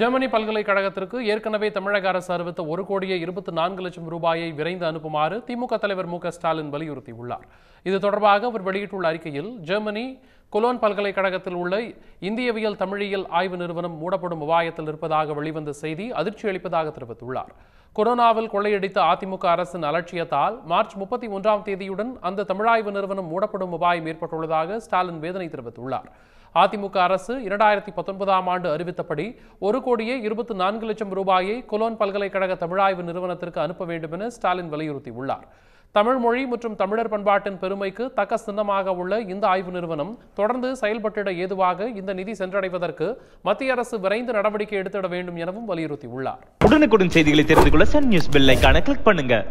Germany பல்கலைக்கழகத்திற்கு ஏற்கனவே தமிழக அரசு அறிவித்த ஒரு கோடியே இருபத்தி நான்கு லட்சம் ரூபாயை விரைந்து அனுப்புமாறு திமுக தலைவர் மு ஸ்டாலின் வலியுறுத்தியுள்ளார் இது தொடர்பாக அவர் வெளியிட்டுள்ள அறிக்கையில் ஜெர்மனி கொலோன் பல்கலைக்கழகத்தில் உள்ள இந்தியவியல் தமிழியல் ஆய்வு நிறுவனம் மூடப்படும் உபாயத்தில் இருப்பதாக வெளிவந்த செய்தி அதிர்ச்சி அளிப்பதாக தெரிவித்துள்ளார் கொரோனாவில் கொள்ளையடித்த அதிமுக அரசின் அலட்சியத்தால் மார்ச் முப்பத்தி ஒன்றாம் தேதியுடன் அந்த தமிழாய்வு நிறுவனம் மூடப்படும் உபாயம் ஏற்பட்டுள்ளதாக ஸ்டாலின் வேதனை தெரிவித்துள்ளார் அதிமுக அரசு இரண்டாயிரத்தி பத்தொன்பதாம் ஆண்டு அறிவித்தபடி ஒரு கோடியே இருபத்தி நான்கு லட்சம் ரூபாயை கொலோன் பல்கலைக்கழக தமிழாய்வு நிறுவனத்திற்கு அனுப்ப வேண்டும் என ஸ்டாலின் வலியுறுத்தியுள்ளார் தமிழ் மொழி மற்றும் தமிழர் பண்பாட்டின் பெருமைக்கு தக்க சின்னமாக உள்ள இந்த ஆய்வு நிறுவனம் தொடர்ந்து செயல்பட்டிட ஏதுவாக இந்த நிதி சென்றடைவதற்கு மத்திய அரசு விரைந்து நடவடிக்கை எடுத்திட வேண்டும் எனவும் வலியுறுத்தியுள்ளார் உடனுக்குடன் செய்திகளை தெரிந்து கொள்ள சன் நியூஸ் பெல் கிளிக் பண்ணுங்க